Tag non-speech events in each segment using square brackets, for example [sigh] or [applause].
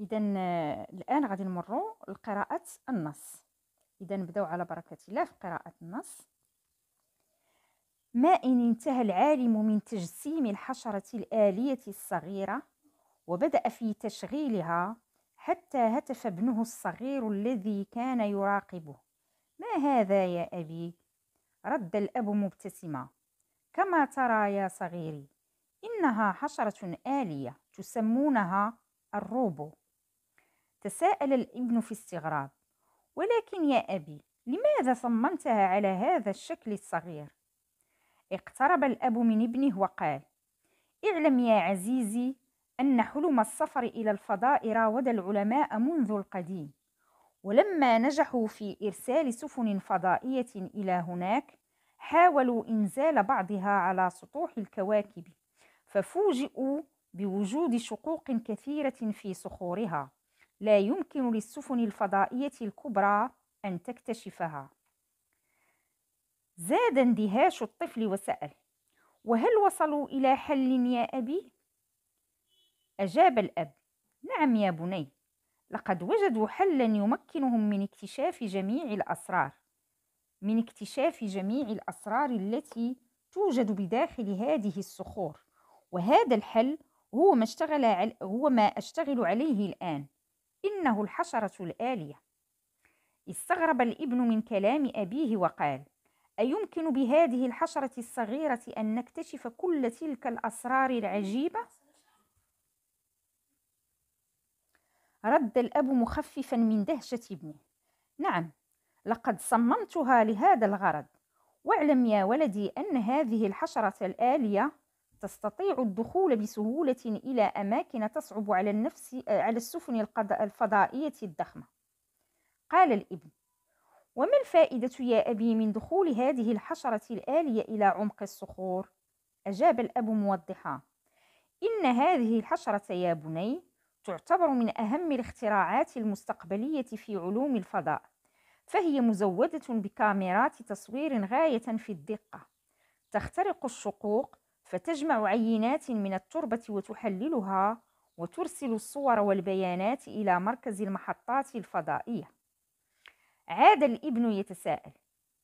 اذا الان غادي نمروا لقراءه النص اذا نبداو على بركه الله في قراءه النص ما إن انتهى العالم من تجسيم الحشرة الآلية الصغيرة وبدأ في تشغيلها حتى هتف ابنه الصغير الذي كان يراقبه ما هذا يا أبي؟ رد الأب مبتسما كما ترى يا صغيري إنها حشرة آلية تسمونها الروبو تساءل الابن في استغراب ولكن يا أبي لماذا صممتها على هذا الشكل الصغير اقترب الأب من ابنه وقال اعلم يا عزيزي أن حلم السفر إلى الفضاء راود العلماء منذ القديم ولما نجحوا في إرسال سفن فضائية إلى هناك حاولوا إنزال بعضها على سطوح الكواكب ففوجئوا بوجود شقوق كثيرة في صخورها لا يمكن للسفن الفضائية الكبرى أن تكتشفها زاد اندهاش الطفل وسأل وهل وصلوا إلى حل يا أبي؟ أجاب الأب نعم يا بني لقد وجدوا حلا يمكنهم من اكتشاف جميع الأسرار من اكتشاف جميع الأسرار التي توجد بداخل هذه الصخور وهذا الحل هو ما اشتغل هو ما أشتغل عليه الآن إنه الحشرة الآلية استغرب الابن من كلام أبيه وقال أيمكن بهذه الحشرة الصغيرة أن نكتشف كل تلك الأسرار العجيبة؟ رد الأب مخففا من دهشة ابنه نعم لقد صممتها لهذا الغرض واعلم يا ولدي أن هذه الحشرة الآلية تستطيع الدخول بسهولة إلى أماكن تصعب على النفس آه، على السفن الفضائية الضخمة. قال الابن: وما الفائدة يا أبي من دخول هذه الحشرة الآلية إلى عمق الصخور؟ أجاب الأب موضحا: إن هذه الحشرة يا بني تعتبر من أهم الاختراعات المستقبلية في علوم الفضاء، فهي مزودة بكاميرات تصوير غاية في الدقة، تخترق الشقوق فتجمع عينات من التربة وتحللها وترسل الصور والبيانات إلى مركز المحطات الفضائية. عاد الابن يتساءل: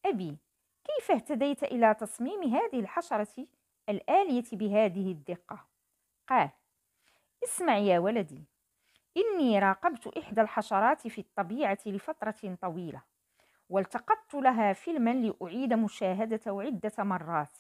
أبي، كيف اهتديت إلى تصميم هذه الحشرة الآلية بهذه الدقة؟ قال: اسمع يا ولدي، إني راقبت إحدى الحشرات في الطبيعة لفترة طويلة، والتقطت لها فيلما لأعيد مشاهدته عدة مرات.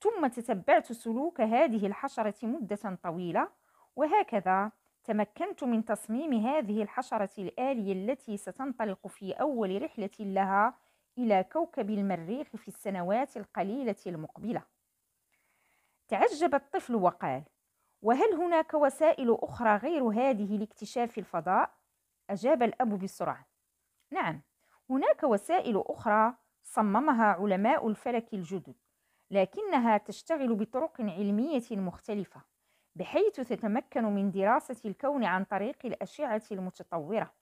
ثم تتبعت سلوك هذه الحشرة مدة طويلة وهكذا تمكنت من تصميم هذه الحشرة الآلية التي ستنطلق في أول رحلة لها إلى كوكب المريخ في السنوات القليلة المقبلة. تعجب الطفل وقال: وهل هناك وسائل أخرى غير هذه لاكتشاف الفضاء؟ أجاب الأب بسرعة: نعم، هناك وسائل أخرى صممها علماء الفلك الجدد، لكنها تشتغل بطرق علمية مختلفة بحيث تتمكن من دراسة الكون عن طريق الأشعة المتطورة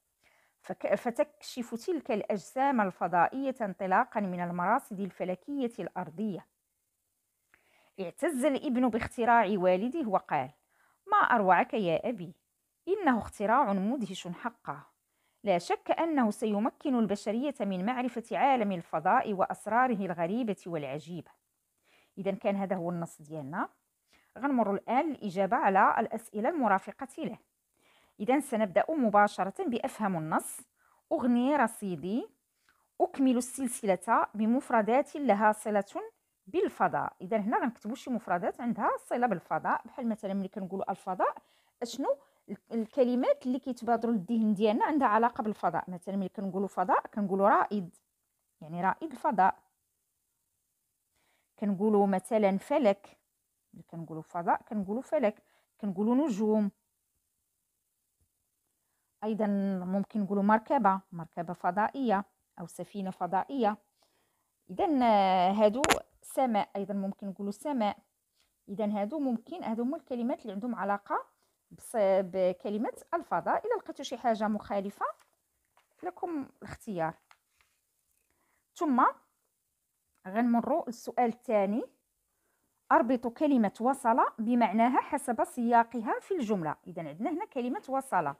فتكشف تلك الأجسام الفضائية انطلاقا من المراصد الفلكية الأرضية اعتز الابن باختراع والده وقال ما أروعك يا أبي إنه اختراع مدهش حقا لا شك أنه سيمكن البشرية من معرفة عالم الفضاء وأسراره الغريبة والعجيبة اذا كان هذا هو النص ديالنا غنمر الان الاجابه على الاسئله المرافقه له اذا سنبدا مباشره بافهم النص اغني رصيدي اكمل السلسله بمفردات لها صله بالفضاء اذا هنا غنكتبوا شي مفردات عندها صله بالفضاء بحال مثلا ملي كنقولوا الفضاء اشنو الكلمات اللي كيتبادروا للذهن ديالنا عندها علاقه بالفضاء مثلا ملي كنقولوا فضاء كنقولوا رائد يعني رائد الفضاء كنقولوا مثلا فلك ملي كنقولوا فضاء كنقولوا فلك كنقولوا نجوم ايضا ممكن نقولوا مركبه مركبه فضائيه او سفينه فضائيه اذا هادو سماء ايضا ممكن نقولوا سماء اذا هادو ممكن هادو هما الكلمات اللي عندهم علاقه بكلمه الفضاء الا لقيتوا شي حاجه مخالفه لكم الاختيار ثم غنمروا للسؤال الثاني اربط كلمه وصل بمعناها حسب سياقها في الجمله اذا عندنا هنا كلمه وصل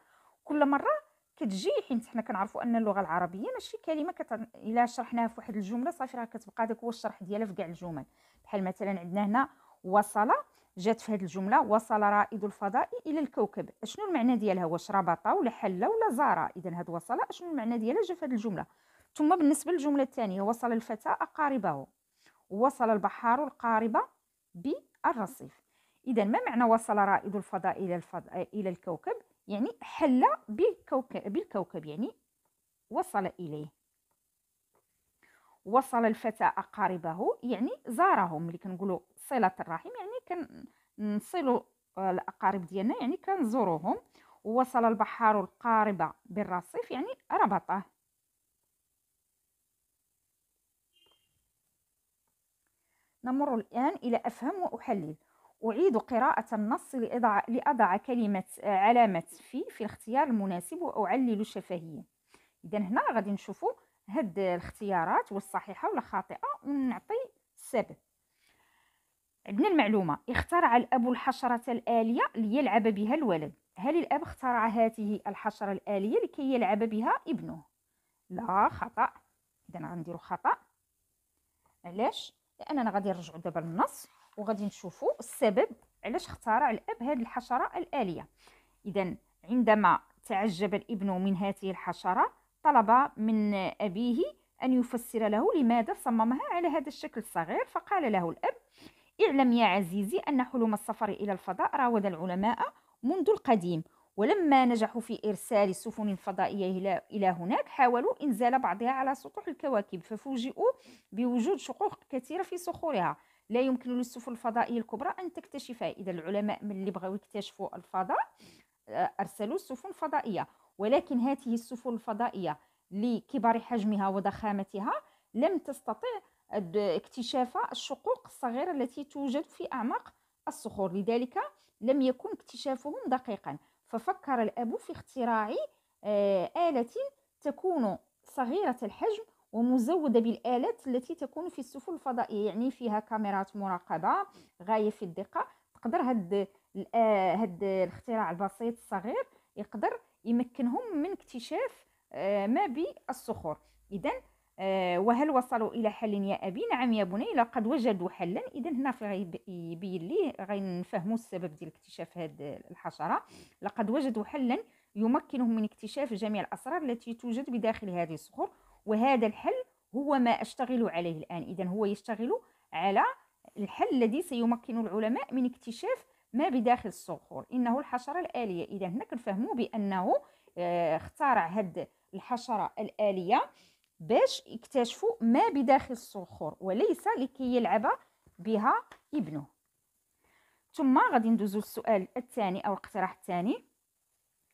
كل مره كتجي حيت حنا كنعرفوا ان اللغه العربيه ماشي كلمه كت... الا شرحناها في واحد الجمله صافي راه كتبقى داك هو الشرح ديالها في كاع الجمل بحال مثلا عندنا هنا وصل جات في هذه الجمله وصل رائد الفضاء الى الكوكب شنو المعنى ديالها واش ربطه ولا حله ولا زار اذا هاد وصل شنو المعنى ديالها جا في هذه الجمله ثم بالنسبة للجملة الثانية وصل الفتى أقاربه وصل البحار القارب بالرصيف إذا ما معنى وصل رائد الفضاء إلى, الفضاء إلى الكوكب؟ يعني حل بالكوكب, بالكوكب يعني وصل إليه وصل الفتى أقاربه يعني زارهم اللي كنقولوا صلة الرحم يعني كنصلوا آه، الأقارب ديالنا يعني كنزوروهم وصل البحار القارب بالرصيف يعني ربطه نمر الآن إلى أفهم وأحلل أعيد قراءة النص لأضع, لأضع كلمة آه، علامة في في الاختيار المناسب وأعلل شفهيا إذا هنا غادي نشوفوا هاد الاختيارات والصحيحة ولا خاطئة ونعطي السبب عندنا المعلومة اخترع الأب الحشرة الآلية ليلعب بها الولد هل الأب اخترع هذه الحشرة الآلية لكي يلعب بها ابنه لا خطأ إذا غنديرو خطأ علاش لاننا غادي نرجعوا دابا للنص وغادي نشوفوا السبب علاش اخترع الاب هذه الحشره الاليه اذا عندما تعجب الابن من هذه الحشره طلب من ابيه ان يفسر له لماذا صممها على هذا الشكل الصغير فقال له الاب اعلم يا عزيزي ان حلم السفر الى الفضاء راود العلماء منذ القديم ولما نجحوا في إرسال السفن الفضائية إلى هناك حاولوا إنزال بعضها على سطح الكواكب ففوجئوا بوجود شقوق كثيرة في صخورها لا يمكن للسفن الفضائية الكبرى أن تكتشفها إذا العلماء من اللي بغاو يكتشفوا الفضاء آه، أرسلوا السفن الفضائية ولكن هذه السفن الفضائية لكبر حجمها وضخامتها لم تستطع اكتشاف الشقوق الصغيرة التي توجد في أعماق الصخور لذلك لم يكن اكتشافهم دقيقا ففكر الأب في اختراع آه، آلة تكون صغيرة الحجم ومزودة بالآلات التي تكون في السفن الفضائية يعني فيها كاميرات مراقبة غاية في الدقة تقدر هاد آه، هاد الاختراع البسيط الصغير يقدر يمكنهم من اكتشاف آه، ما بالصخور إذا آه، وهل وصلوا الى حل يا ابي نعم يا بني لقد وجدوا حلا اذا هنا في يبين ليه غنفهموا السبب ديال اكتشاف هذه الحشره لقد وجدوا حلا يمكنهم من اكتشاف جميع الاسرار التي توجد بداخل هذه الصخور وهذا الحل هو ما اشتغل عليه الان اذا هو يشتغل على الحل الذي سيمكن العلماء من اكتشاف ما بداخل الصخور انه الحشره الاليه اذا هنا كنفهموا بانه آه، اخترع هاد الحشره الاليه باش يكتشفوا ما بداخل الصخور وليس لكي يلعب بها ابنه ثم غادي ندوزو للسؤال الثاني او الاقتراح الثاني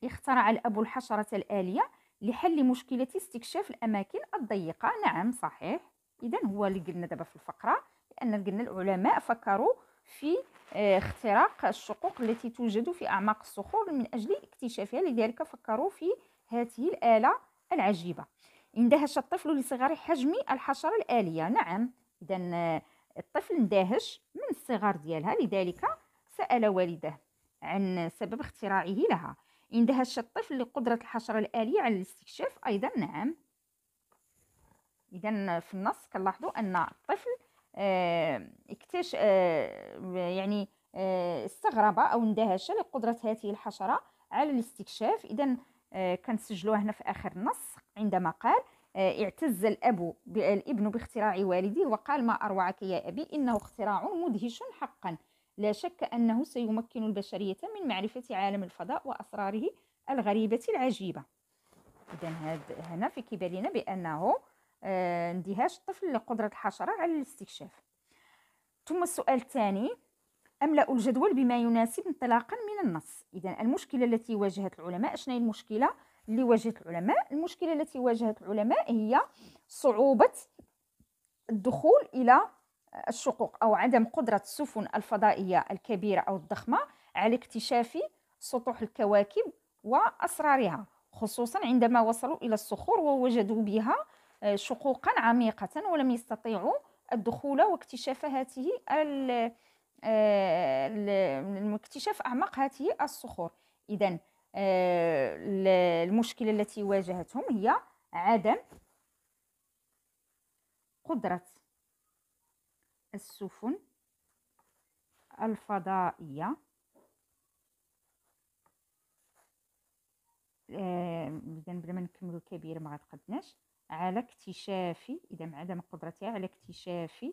اخترع الاب الحشره الاليه لحل مشكله استكشاف الاماكن الضيقه نعم صحيح اذا هو اللي قلنا دابا في الفقره لان قلنا العلماء فكروا في آه، اختراق الشقوق التي توجد في اعماق الصخور من اجل اكتشافها لذلك فكروا في هذه الاله العجيبه اندهش الطفل لصغر حجم الحشرة الآلية نعم إذا آه، الطفل اندهش من الصغر ديالها لذلك سأل والده عن سبب اختراعه لها اندهش الطفل لقدرة الحشرة الآلية على الاستكشاف أيضا نعم إذا في النص كنلاحظوا أن الطفل آه، اكتش آه، يعني استغرب أو اندهش لقدرة هذه الحشرة على الاستكشاف إذا آه، كنسجلوها هنا في اخر النص عندما قال آه، اعتز الاب الابن باختراع والده وقال ما اروعك يا ابي انه اختراع مدهش حقا لا شك انه سيمكن البشريه من معرفه عالم الفضاء واسراره الغريبه العجيبه اذا هنا في كبالنا بانه آه، اندهاش الطفل لقدره الحشره على الاستكشاف ثم السؤال الثاني أملأ الجدول بما يناسب انطلاقا من النص إذا المشكلة التي واجهت العلماء شنو المشكلة اللي واجهت العلماء المشكلة التي واجهت العلماء هي صعوبة الدخول إلى الشقوق أو عدم قدرة السفن الفضائية الكبيرة أو الضخمة على اكتشاف سطوح الكواكب وأسرارها خصوصا عندما وصلوا إلى الصخور ووجدوا بها آه، شقوقا عميقة ولم يستطيعوا الدخول واكتشاف هذه اكتشاف آه، أعماق هذه الصخور إذا آه، المشكلة التي واجهتهم هي عدم قدرة السفن الفضائية آه، إذا بلا ما نكملو الكبير ما غتقدناش على اكتشاف إذا عدم قدرتها على اكتشاف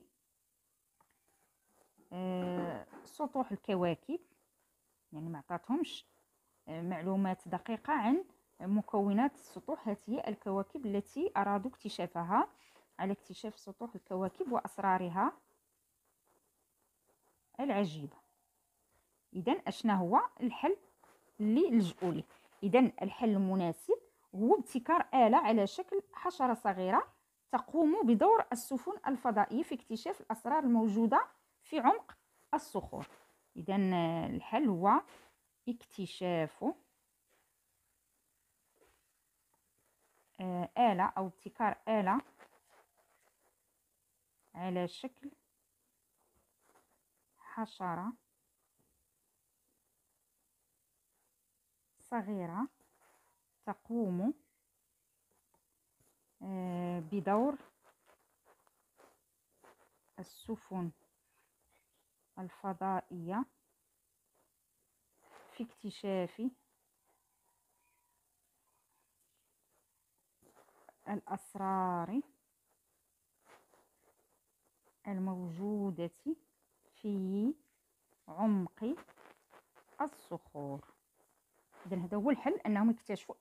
آه، سطوح الكواكب يعني ما عطاتهمش آه، معلومات دقيقة عن مكونات السطوح هذه الكواكب التي أرادوا اكتشافها على اكتشاف سطوح الكواكب وأسرارها العجيبة إذا أشنا هو الحل اللي لجؤوا ليه إذا الحل المناسب هو ابتكار آلة على شكل حشرة صغيرة تقوم بدور السفن الفضائية في اكتشاف الأسرار الموجودة في عمق الصخور إذا الحل هو اكتشاف آه، آلة أو ابتكار آلة على شكل حشرة صغيرة تقوم آه، بدور السفن الفضائية في اكتشاف الأسرار الموجودة في عمق الصخور إذا هذا هو الحل أنهم يكتشفوا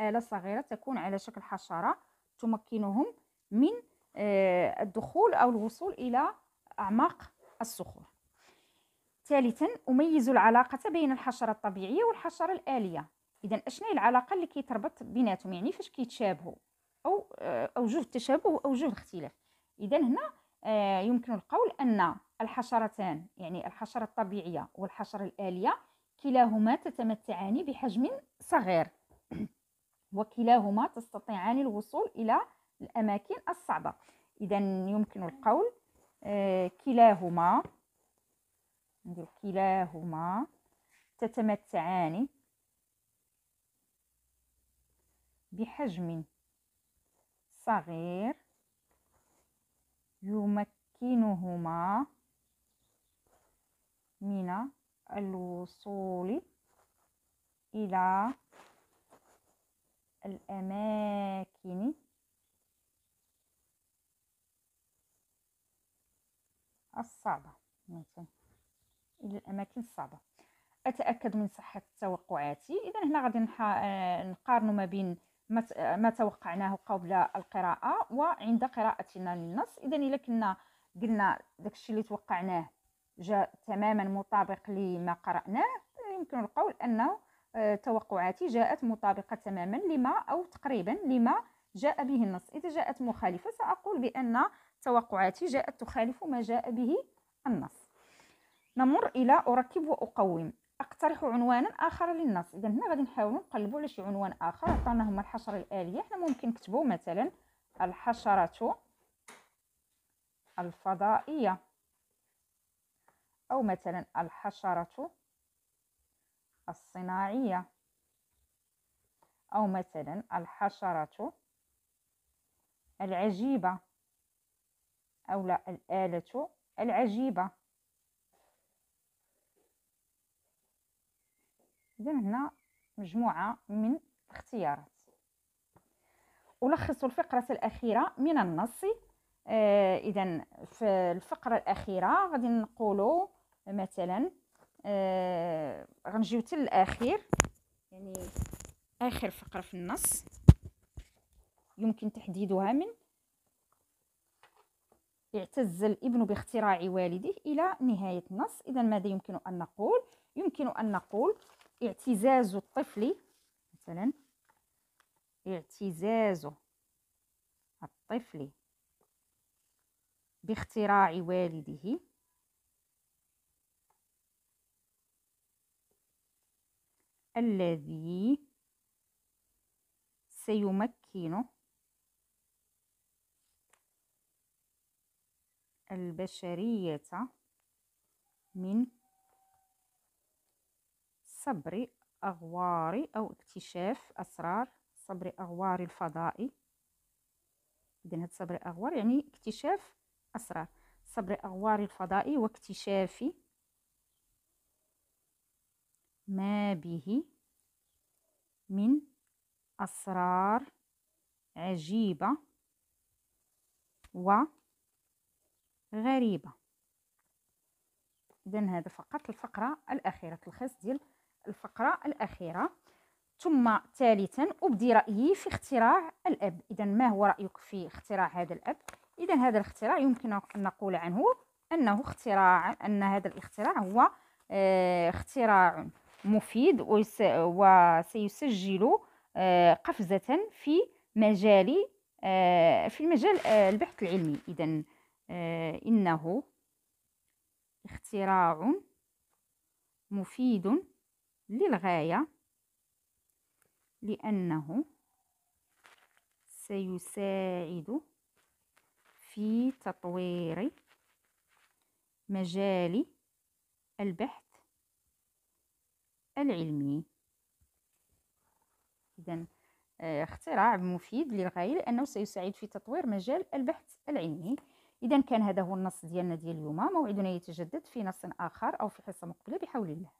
آلة صغيرة تكون على شكل حشرة تمكنهم من الدخول أو الوصول إلى أعماق الصخور ثالثا أميز العلاقة بين الحشرة الطبيعية والحشرة الآلية إذا أشنا العلاقة اللي كيتربط بيناتهم يعني فاش كيتشابهوا أو آه، أوجه التشابه وأوجه الاختلاف إذا هنا آه، يمكن القول أن الحشرتان يعني الحشرة الطبيعية والحشرة الآلية كلاهما تتمتعان بحجم صغير [clears throat] وكلاهما تستطيعان الوصول إلى الأماكن الصعبة إذا يمكن القول آه، كلاهما ندير كلاهما تتمتعان بحجم صغير يمكنهما من الوصول إلى الأماكن الصعبة مثلا إلى الأماكن الصعبة أتأكد من صحة توقعاتي إذا هنا غادي آه، نقارن ما بين آه، ما توقعناه قبل القراءة وعند قراءتنا للنص إذا إلا كنا قلنا داكشي اللي توقعناه جاء تماما مطابق لما قرأناه يمكن القول أنه آه، توقعاتي جاءت مطابقة تماما لما أو تقريبا لما جاء به النص إذا جاءت مخالفة سأقول بأن توقعاتي جاءت تخالف ما جاء به النص نمر إلى أركب وأقوم اقترح عنوانا اخر للنص اذا هنا غادي نحاولوا نقلبوا على شي عنوان اخر عطانا هما الحشره الاليه حنا ممكن نكتبوا مثلا الحشره الفضائيه او مثلا الحشره الصناعيه او مثلا الحشره العجيبه أو لا الآلة العجيبة إذن هنا مجموعة من الاختيارات ألخص الفقرة الأخيرة من النص آه إذن في الفقرة الأخيرة غادي نقوله مثلا آه غنجيو تل الأخير يعني آخر فقرة في النص يمكن تحديدها من اعتز الابن باختراع والده إلى نهاية النص إذا ماذا يمكن أن نقول؟ يمكن أن نقول اعتزاز الطفل مثلا اعتزاز الطفل باختراع والده الذي سيمكنه البشرية من صبر أغوار أو اكتشاف أسرار صبر أغوار الفضائي إذا هاد صبر أغوار يعني اكتشاف أسرار صبر أغوار الفضائي واكتشاف ما به من أسرار عجيبة و غريبة إذا هذا فقط الفقرة الأخيرة تلخيص ديال الفقرة الأخيرة ثم ثالثا أبدي رأيي في اختراع الأب إذا ما هو رأيك في اختراع هذا الأب إذا هذا الاختراع يمكن أن نقول عنه أنه اختراع أن هذا الاختراع هو آه، اختراع مفيد وسيسجل آه، قفزة في مجال آه، في المجال البحث العلمي إذا آه، إنه اختراع مفيد للغاية لأنه سيساعد في تطوير مجال البحث العلمي إذا آه، اختراع مفيد للغاية لأنه سيساعد في تطوير مجال البحث العلمي اذا كان هذا هو النص ديالنا ديال اليوم موعدنا يتجدد في نص اخر او في حصه مقبله بحول الله